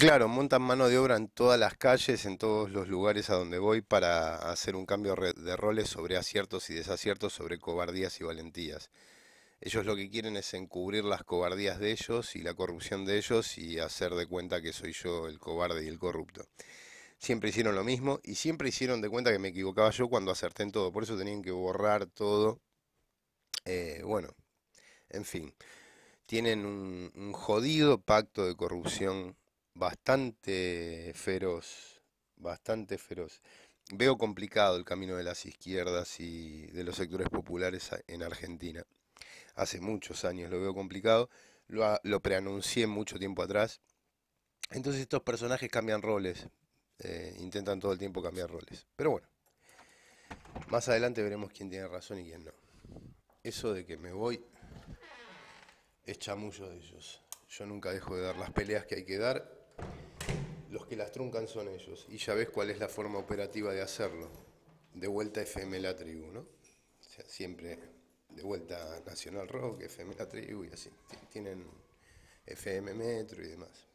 Claro, montan mano de obra en todas las calles, en todos los lugares a donde voy para hacer un cambio de roles sobre aciertos y desaciertos, sobre cobardías y valentías. Ellos lo que quieren es encubrir las cobardías de ellos y la corrupción de ellos y hacer de cuenta que soy yo el cobarde y el corrupto. Siempre hicieron lo mismo y siempre hicieron de cuenta que me equivocaba yo cuando acerté en todo, por eso tenían que borrar todo. Eh, bueno, en fin, tienen un, un jodido pacto de corrupción bastante feroz, bastante feroz. Veo complicado el camino de las izquierdas y de los sectores populares en Argentina. Hace muchos años lo veo complicado, lo, preanuncié mucho tiempo atrás. Entonces estos personajes cambian roles, eh, intentan todo el tiempo cambiar roles. Pero bueno, más adelante veremos quién tiene razón y quién no. Eso de que me voy es chamullo de ellos. Yo nunca dejo de dar las peleas que hay que dar que las truncan son ellos, y ya ves cuál es la forma operativa de hacerlo. De vuelta FM La Tribu, ¿no? O sea, siempre de vuelta Nacional Rock, FM La Tribu y así. Tienen FM Metro y demás.